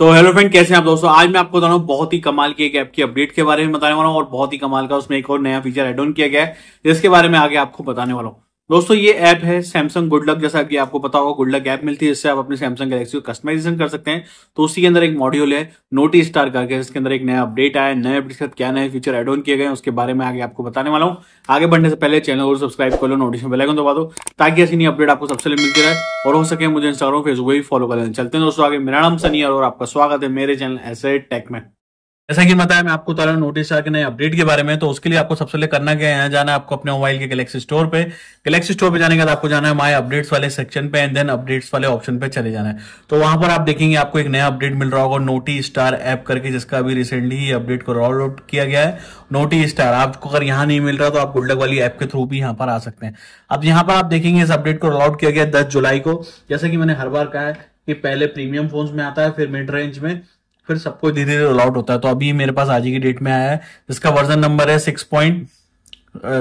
तो hello friend कैसे हैं आप दोस्तों आज मैं आपको बता रहा हूँ बहुत ही कमाल की एक ऐप की अपडेट के बारे में बताने वाला हूँ और बहुत ही कमाल का उसमें एक और नया फीचर एड ऑन किया गया है जिसके बारे में आगे आपको बताने वाला हूँ दोस्तों ये ऐप है सैमसंग गुड लक जैसा कि आपको पता होगा गुड लक ऐप मिलती है जिससे आप अपने सैमसंग गैलेक्सी को कस्टमाइजेशन कर सकते हैं तो उसी के अंदर एक मॉड्यूल है नोटी स्टार करके जिसके अंदर एक नया अपडेट आया नए अपडेट के साथ क्या नए फीचर एड ऑन किए गए उसके बारे में आगे आपको बताने वाला हूँ आगे बढ़ने से पहले चैनल को सब्सक्राइब कर लो नोटिफिकेशन बेलाइकन दबा दो ताकि ऐसी नई अपडेट आपको सबसे मिलती रहे और हो सके मुझे इंस्टाग्राम फेसबुक भी फॉलो कर लेना चलते हैं दोस्तों आगे मेरा नाम सनी और आपका स्वागत है मेरे चैनल ऐसे टेक में जैसा कि बताया मैं आपको तरह नोटिस कि नए अपडेट के बारे में तो उसके लिए आपको सबसे पहले करना क्या है जाना है आपको अपने मोबाइल के गैलेक्सी स्टोर पे गैलेक्सी स्टोर पे जाने के बाद आपको जाना है माई अपडेट्स वाले सेक्शन पे एंड देन अपडेट्स वाले ऑप्शन पे चले जाना है तो वहां पर आप देखेंगे आपको एक नया अपडेट मिल रहा होगा नोटी स्टार ऐप करके जिसका अभी रिसेंटली ही अपडेट को रोल आउट किया गया है नोटी स्टार आपको अगर यहाँ नहीं मिल रहा तो आप गुल्डक वाली ऐप के थ्रू भी यहाँ पर आ सकते हैं अब यहाँ पर आप देखेंगे इस अपडेट को रोल आउट किया गया दस जुलाई को जैसे कि मैंने हर बार कहा है कि पहले प्रीमियम फोन्स में आता है फिर मिड रेंज में फिर सबको धीरे धीरे रोल आउट होता है तो अभी मेरे पास आज की डेट में आया है जिसका वर्जन नंबर है six point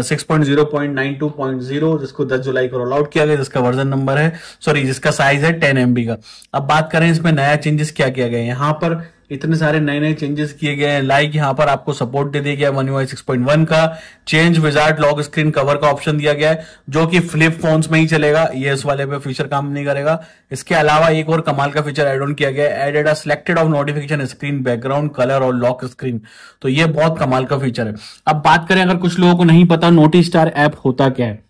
six point zero point nine two point zero जिसको दस जुलाई को रोल आउट किया गया जिसका वर्जन नंबर है सॉरी जिसका साइज है टेन एम का अब बात करें इसमें नया चेंजेस क्या किया गया यहाँ पर इतने सारे नए नए चेंजेस किए गए हैं लाइक यहाँ पर आपको सपोर्ट दे दिया गया One U six point one का change wizard lock screen cover का ऑप्शन दिया गया है जो कि फ्लिप फोन्स में ही चलेगा ये इस वाले पे फीचर काम नहीं करेगा इसके अलावा एक और कमाल का फीचर एड ऑन किया गया है added selected of notification screen background colour और लॉक स्क्रीन तो ये बहुत कमाल का फीचर है अब बात करें अगर कुछ लोगों को नहीं पता नोटिस स्टार ऐप होता क्या है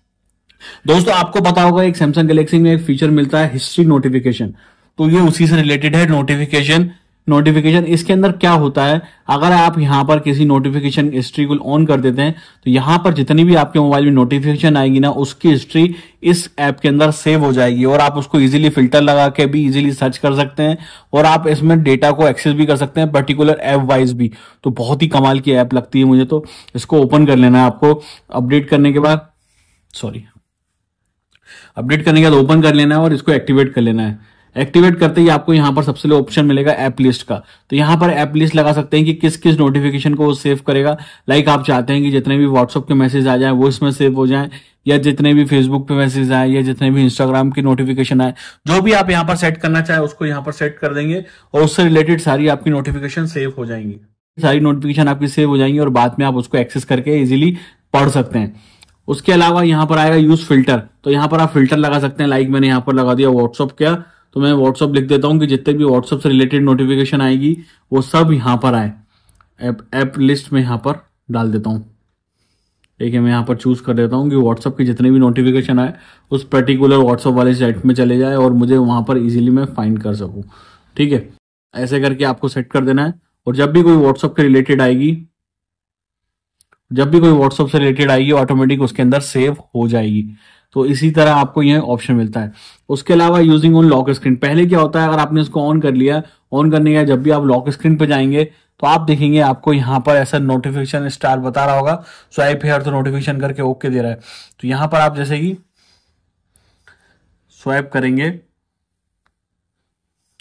दोस्तों आपको पता होगा एक सैमसंग गैलेक्सी में एक फीचर मिलता है हिस्ट्री नोटिफिकेशन तो ये उसी से रिलेटेड है नोटिफिकेशन नोटिफिकेशन इसके अंदर क्या होता है अगर आप यहाँ पर किसी नोटिफिकेशन हिस्ट्री को ऑन कर देते हैं तो यहाँ पर जितनी भी आपके मोबाइल में नोटिफिकेशन आएगी ना उसकी हिस्ट्री इस ऐप के अंदर सेव हो जाएगी और आप उसको इजीली फिल्टर लगा के भी इजीली सर्च कर सकते हैं और आप इसमें डेटा को एक्सेस भी कर सकते हैं पर्टिकुलर ऐप वाइज भी तो बहुत ही कमाल की ऐप लगती है मुझे तो इसको ओपन कर लेना है आपको अपडेट करने के बाद सॉरी अपडेट करने के बाद ओपन कर लेना है और इसको एक्टिवेट कर लेना है एक्टिवेट करते ही आपको यहाँ पर सबसे ऑप्शन मिलेगा एप लिस्ट का तो यहाँ पर एप लिस्ट लगा सकते हैं कि किस किस नोटिफिकेशन को वो सेव करेगा लाइक आप चाहते हैं कि जितने भी व्हाट्सअप के मैसेज आ जाए वो इसमें सेव हो जाए या जितने भी फेसबुक पे मैसेज आए या जितने भी इंस्टाग्राम की नोटिफिकेशन आए जो भी आप यहाँ पर सेट करना चाहे उसको यहाँ पर सेट कर देंगे और उससे रिलेटेड सारी आपकी नोटिफिकेशन सेव हो जाएंगी सारी नोटिफिकेशन आपकी सेव हो जाएंगी और बाद में आप उसको एक्सेस करके इजिली पढ़ सकते हैं उसके अलावा यहाँ पर आएगा यूज फिल्टर तो यहाँ पर आप फिल्टर लगा सकते हैं लाइक मैंने यहाँ पर लगा दिया व्हाट्सअप का तो मैं व्हाट्सअप लिख देता हूँ कि जितने भी व्हाट्सअप से रिलेटेड नोटिफिकेशन आएगी वो सब यहाँ पर आए ऐप ऐप लिस्ट में यहाँ पर डाल देता हूँ ठीक है मैं यहाँ पर चूज़ कर देता हूँ कि व्हाट्सअप के जितने भी नोटिफिकेशन आए उस पर्टिकुलर व्हाट्सअप वाले साइट में चले जाए और मुझे वहाँ पर इजीली मैं फाइंड कर सकूँ ठीक है ऐसे करके आपको सेट कर देना है और जब भी कोई व्हाट्सअप के रिलेटेड आएगी जब भी कोई व्हाट्सअप से रिलेटेड आएगी ऑटोमेटिक उसके अंदर सेव हो जाएगी तो इसी तरह आपको यह ऑप्शन मिलता है उसके अलावा यूजिंग ऑन लॉक स्क्रीन पहले क्या होता है अगर आपने उसको ऑन कर लिया ऑन करने का जब भी आप लॉक स्क्रीन पर जाएंगे तो आप देखेंगे आपको यहाँ पर ऐसा नोटिफिकेशन स्टार बता रहा होगा स्वाइप हेयर तो नोटिफिकेशन करके ओके दे रहा है तो यहाँ पर आप जैसे कि स्वाइप करेंगे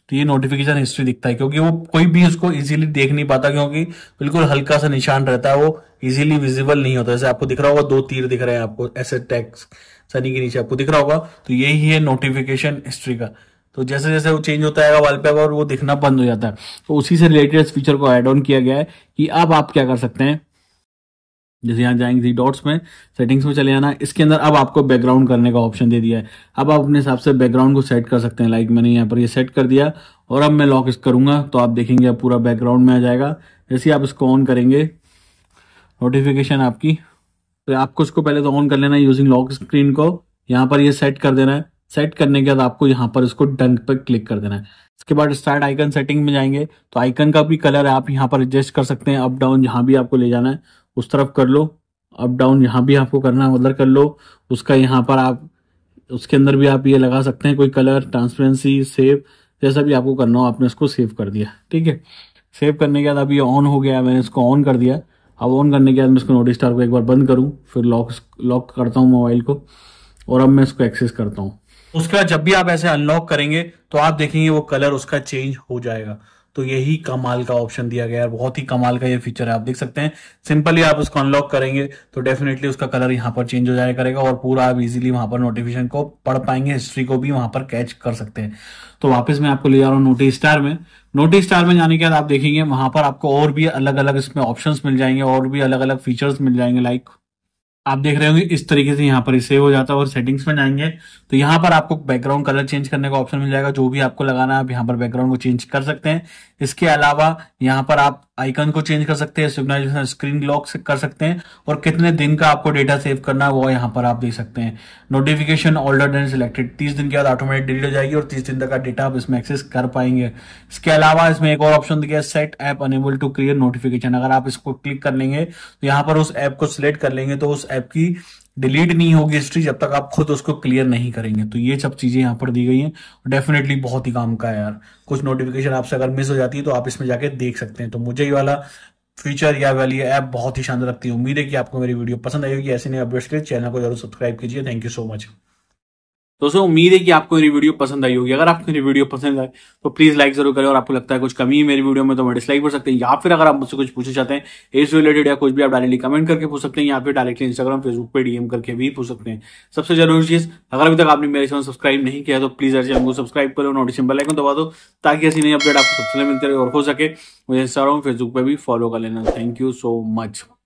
तो ये नोटिफिकेशन हिस्ट्री दिखता है क्योंकि वो कोई भी उसको इजीली देख नहीं पाता क्योंकि बिल्कुल हल्का सा निशान रहता है वो इजीली विजिबल नहीं होता जैसे आपको दिख रहा होगा दो तीर दिख रहे हैं आपको ऐसे टैक्स सनी के नीचे आपको दिख रहा होगा तो यही है नोटिफिकेशन हिस्ट्री का तो जैसे जैसे वो चेंज होता है वॉलपेपर पेपर वो दिखना बंद हो जाता है तो उसी से रिलेटेड फीचर को एड ऑन किया गया है कि अब आप क्या कर सकते हैं जैसे यहाँ जाएंगे थ्री डॉट्स में सेटिंग्स में चले जाना इसके अंदर अब आपको बैकग्राउंड करने का ऑप्शन दे दिया है अब आप अपने हिसाब से बैकग्राउंड को सेट कर सकते हैं लाइक मैंने यहाँ पर ये यह सेट कर दिया और अब मैं लॉक करूंगा तो आप देखेंगे अब पूरा बैकग्राउंड में आ जाएगा जैसे आप इसको ऑन करेंगे नोटिफिकेशन आपकी तो आपको इसको पहले तो ऑन कर लेना यूजिंग लॉक स्क्रीन को यहाँ पर ये यह सेट कर देना है सेट करने के बाद आपको यहाँ पर इसको डन पर क्लिक कर देना है इसके बाद स्टार्ट आइकन सेटिंग में जाएंगे तो आइकन का भी कलर है आप यहाँ पर एडजस्ट कर सकते हैं अप डाउन जहाँ भी आपको ले जाना है उस तरफ कर लो अप डाउन यहाँ भी आपको करना है उधर कर लो उसका यहाँ पर आप उसके अंदर भी आप ये लगा सकते हैं कोई कलर ट्रांसपेरेंसी सेव जैसा भी आपको करना हो आपने इसको सेव कर दिया ठीक है सेव करने के बाद अब ये ऑन हो गया मैंने इसको ऑन कर दिया अब ऑन करने के बाद मैं इसको नोटिस स्टार को एक बार बंद करूँ फिर लॉक लॉक करता हूँ मोबाइल को और अब मैं इसको एक्सेस करता हूँ उसके बाद जब भी आप ऐसे अनलॉक करेंगे तो आप देखेंगे वो कलर उसका चेंज हो जाएगा तो यही कमाल का ऑप्शन दिया गया है बहुत ही कमाल का ये फीचर है आप देख सकते हैं सिंपली आप उसको अनलॉक करेंगे तो डेफिनेटली उसका कलर यहाँ पर चेंज हो जाएगा करेगा और पूरा आप इजीली वहां पर नोटिफिकेशन को पढ़ पाएंगे हिस्ट्री को भी वहां पर कैच कर सकते हैं तो वापस मैं आपको ले जा रहा हूँ नोटिस स्टार में नोटिस स्टार में जाने के बाद आप देखेंगे वहां पर आपको और भी अलग अलग इसमें ऑप्शन मिल जाएंगे और भी अलग अलग फीचर्स मिल जाएंगे लाइक आप देख रहे होंगे इस तरीके से यहाँ पर इसे सेव हो जाता है और सेटिंग्स में जाएंगे तो यहाँ पर आपको बैकग्राउंड कलर चेंज करने का ऑप्शन मिल जाएगा जो भी आपको लगाना है आप यहाँ पर बैकग्राउंड को चेंज कर सकते हैं इसके अलावा यहाँ पर आप आइकन को चेंज कर सकते हैं सिग्नाइजेशन स्क्रीन लॉक कर सकते हैं और कितने दिन का आपको डेटा सेव करना है वो यहाँ पर आप देख सकते हैं नोटिफिकेशन ऑर्डर एंड सिलेक्टेड तीस दिन के बाद ऑटोमेटिक डिलीट हो जाएगी और तीस दिन तक का डेटा आप इसमें एक्सेस कर पाएंगे इसके अलावा इसमें एक और ऑप्शन दिया set app enable to clear notification अगर आप इसको क्लिक कर लेंगे तो यहाँ पर उस ऐप को सिलेक्ट कर लेंगे तो उस ऐप की डिलीट नहीं होगी हिस्ट्री जब तक आप खुद उसको क्लियर नहीं करेंगे तो ये सब चीज़ें यहाँ पर दी गई हैं डेफिनेटली बहुत ही काम का है यार कुछ नोटिफिकेशन आपसे अगर मिस हो जाती है तो आप इसमें जाके देख सकते हैं तो मुझे ये वाला फीचर या वाली ऐप बहुत ही शानदार लगती है उम्मीद है कि आपको मेरी वीडियो पसंद आएगी ऐसे नए अपडेट्स के लिए चैनल को जरूर सब्सक्राइब कीजिए थैंक यू सो मच दोस्तों उम्मीद है कि आपको मेरी वीडियो पसंद आई होगी अगर आपको मेरी वीडियो पसंद आए तो प्लीज लाइक जरूर करें और आपको लगता है कुछ कमी है मेरी वीडियो में तो मैं डिसलाइक कर सकते हैं या फिर अगर आप मुझसे कुछ पूछना चाहते हैं इस रिलेटेड या कुछ भी आप डायरेक्टली कमेंट करके पूछ सकते हैं या फिर डायरेक्टली इंस्टाग्राम फेसबुक पर डीएम करके भी पूछ सकते हैं सबसे जरूरी चीज अगर अभी तक आपने मेरे चैनल सब्सक्राइब नहीं किया तो प्लीज अच्छे हमको सब्सक्राइब करो नोटिस बेल आइकन दबा दो ताकि ऐसी नई अपडेट आपको सबसे मिलते रहे और हो सके मुझे इंस्टाग्राम फेसबुक पर भी फॉलो कर लेना थैंक यू सो मच